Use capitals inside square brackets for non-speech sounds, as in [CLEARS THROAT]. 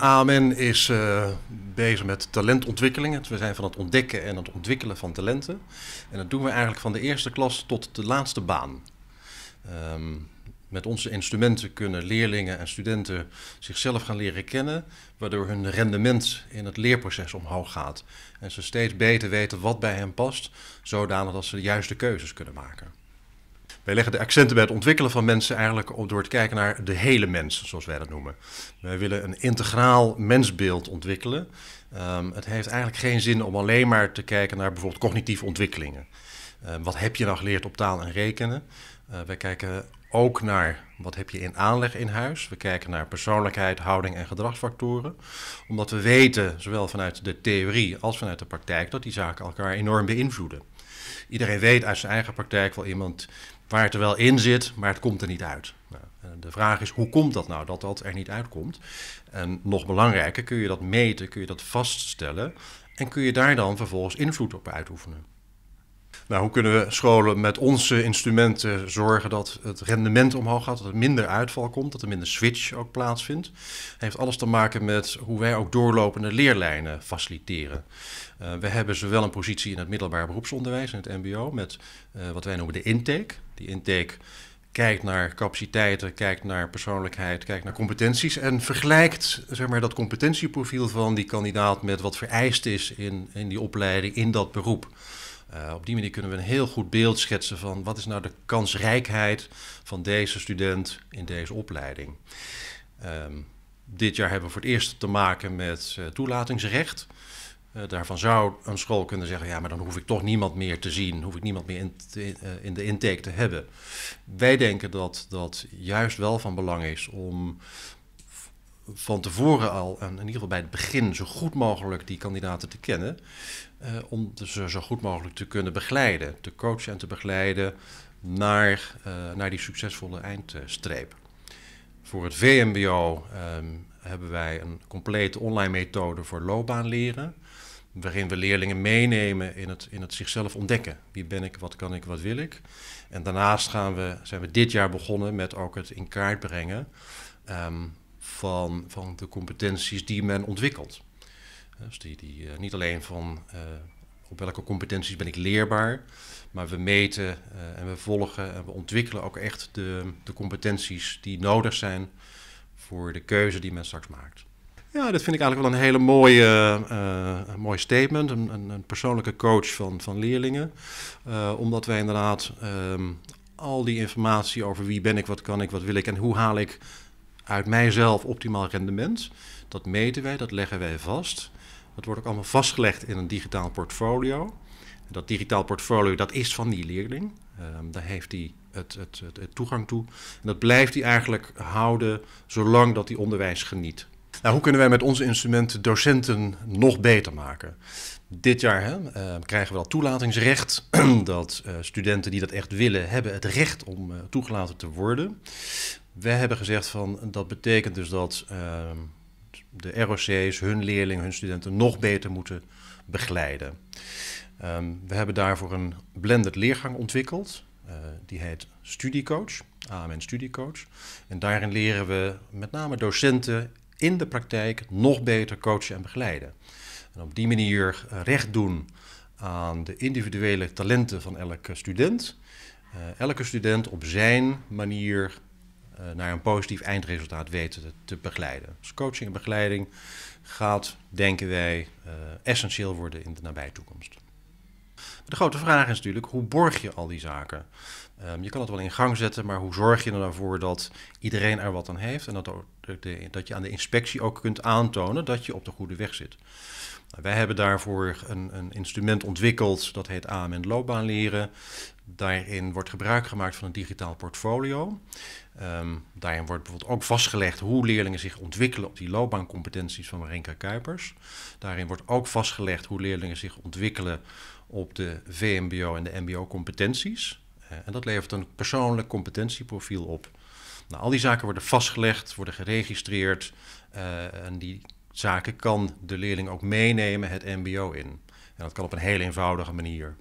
AMN is eh, bezig met talentontwikkeling. We zijn van het ontdekken en het ontwikkelen van talenten. En dat doen we eigenlijk van de eerste klas tot de laatste baan. Ehm, met onze instrumenten kunnen leerlingen en studenten zichzelf gaan leren kennen, waardoor hun rendement in het leerproces omhoog gaat. En ze steeds beter weten wat bij hen past, zodanig dat ze de juiste keuzes kunnen maken. Wij leggen de accenten bij het ontwikkelen van mensen eigenlijk door te kijken naar de hele mens, zoals wij dat noemen. Wij willen een integraal mensbeeld ontwikkelen. Ehm, het heeft eigenlijk geen zin om alleen maar te kijken naar bijvoorbeeld cognitieve ontwikkelingen. Ehm, wat heb je nou geleerd op taal en rekenen? Eh, wij kijken ook naar wat heb je in aanleg in huis. We kijken naar persoonlijkheid, houding en gedragsfactoren. Omdat we weten, zowel vanuit de theorie als vanuit de praktijk, dat die zaken elkaar enorm beïnvloeden. Iedereen weet uit zijn eigen praktijk wel iemand waar het er wel in zit, maar het komt er niet uit. Nou, eh, de vraag is, hoe komt dat nou, dat dat er niet uitkomt? En nog belangrijker, kun je dat meten, kun je dat vaststellen... en kun je daar dan vervolgens invloed op uitoefenen? Nou, hoe kunnen we scholen met onze instrumenten zorgen dat het rendement omhoog gaat, dat er minder uitval komt, dat er minder switch ook plaatsvindt? Heeft alles te maken met hoe wij ook doorlopende leerlijnen faciliteren. Eh, we hebben zowel een positie in het middelbaar beroepsonderwijs, in het MBO, met eh, wat wij noemen de intake. Die intake kijkt naar capaciteiten, kijkt naar persoonlijkheid, kijkt naar competenties en vergelijkt zeg maar, dat competentieprofiel van die kandidaat met wat vereist is in, in die opleiding, in dat beroep. Eh, op die manier kunnen we een heel goed beeld schetsen van wat is nou de kansrijkheid van deze student in deze opleiding. Ehm, dit jaar hebben we voor het eerst te maken met eh, toelatingsrecht. Eh, daarvan zou een school kunnen zeggen: ja, maar dan hoef ik toch niemand meer te zien, hoef ik niemand meer in, in de intake te hebben. Wij denken dat dat juist wel van belang is om van tevoren al, en in ieder geval bij het begin, zo goed mogelijk die kandidaten te kennen. Eh, om dus ze zo goed mogelijk te kunnen begeleiden, te coachen en te begeleiden naar, eh, naar die succesvolle eindstreep. Voor het VMBO ehm, hebben wij een complete online methode voor loopbaanleren. Waarin we leerlingen meenemen in het, in het zichzelf ontdekken. Wie ben ik, wat kan ik, wat wil ik. En daarnaast gaan we, zijn we dit jaar begonnen met ook het in kaart brengen. Ehm, van, van de competenties die men ontwikkelt. Eh, dus die, die, eh, niet alleen van eh, op welke competenties ben ik leerbaar, maar we meten en we volgen en we ontwikkelen ook echt de, de competenties die nodig zijn voor de keuze die men straks maakt. Ja, dat vind ik eigenlijk wel een hele mooie, uh, mooi statement. Een, een, persoonlijke coach van, van leerlingen. omdat wij inderdaad ehm, al die informatie over wie ben ik, wat kan ik, wat wil ik en hoe haal ik uit mijzelf optimaal rendement. Dat meten wij, dat leggen wij vast. Dat wordt ook allemaal vastgelegd in een digitaal portfolio. Dat digitaal portfolio, dat is van die leerling. Ehm, daar heeft hij het, het, toegang toe. En dat blijft hij eigenlijk houden zolang dat hij onderwijs geniet. Nou, hoe kunnen wij met onze instrumenten docenten nog beter maken? Dit jaar hè, ehm, krijgen we dat toelatingsrecht. [CLEARS THROAT] dat eh, studenten die dat echt willen, hebben het recht om eh, toegelaten te worden. We hebben gezegd van dat betekent dus dat ehm, de ROC's hun leerlingen, hun studenten nog beter moeten begeleiden. Ehm, we hebben daarvoor een blended leergang ontwikkeld. Eh, die heet Studiecoach, AMN Studiecoach. En daarin leren we met name docenten in de praktijk nog beter coachen en begeleiden. En op die manier recht doen aan de individuele talenten van elke student. Eh, elke student op zijn manier eh, naar een positief eindresultaat weten te begeleiden. Dus coaching en begeleiding gaat, denken wij, eh, essentieel worden in de nabije toekomst. de grote vraag is natuurlijk, hoe borg je al die zaken? Ehm, je kan het wel in gang zetten, maar hoe zorg je er dan nou voor dat iedereen er wat aan heeft en dat er eh, dat je aan de inspectie ook kunt aantonen dat je op de goede weg zit. Nou, wij hebben daarvoor een, een, instrument ontwikkeld dat heet AMN loopbaanleren. Daarin wordt gebruik gemaakt van een digitaal portfolio. Ehm, daarin wordt bijvoorbeeld ook vastgelegd hoe leerlingen zich ontwikkelen op die loopbaancompetenties van Marenka Kuipers. Daarin wordt ook vastgelegd hoe leerlingen zich ontwikkelen op de VMBO en de MBO competenties. Eh, en dat levert een persoonlijk competentieprofiel op. Nou, al die zaken worden vastgelegd, worden geregistreerd. Eh, en die zaken kan de leerling ook meenemen het MBO in. En dat kan op een heel eenvoudige manier.